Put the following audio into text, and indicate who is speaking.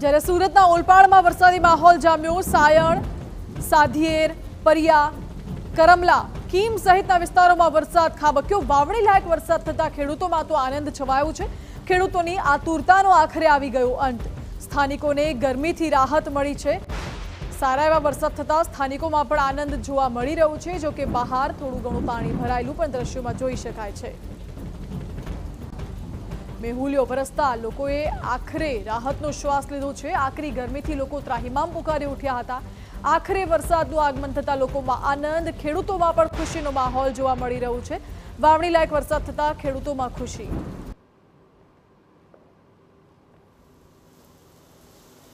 Speaker 1: જ્યારે સુરતના ઓલપાડમાં વરસાદી માહોલ જામ્યો સાયણ સાધિયેર પરિયા કરમલા કીમ સહિતના વિસ્તારોમાં વરસાદ ખાબક્યો વાવણી લાયક વરસાદ થતાં ખેડૂતોમાં તો આનંદ છવાયો છે ખેડૂતોની આતુરતાનો આખરે આવી ગયો અંત સ્થાનિકોને ગરમીથી રાહત મળી છે સારા એવા વરસાદ થતાં સ્થાનિકોમાં પણ આનંદ જોવા મળી રહ્યો છે જોકે બહાર થોડું ઘણું પાણી ભરાયેલું પણ દ્રશ્યોમાં જોઈ શકાય છે બેહુલિયો વરસતા લોકોએ આખરે રાહતનો શ્વાસ લીધો છે આકરી ગરમીથી લોકો ત્રાહિમામ પુકારી ઉઠ્યા હતા આખરે વરસાદનું આગમન થતાં લોકોમાં આનંદ ખેડૂતોમાં પણ ખુશીનો માહોલ જોવા મળી રહ્યો છે વાવણી લાયક વરસાદ થતાં ખેડૂતોમાં ખુશી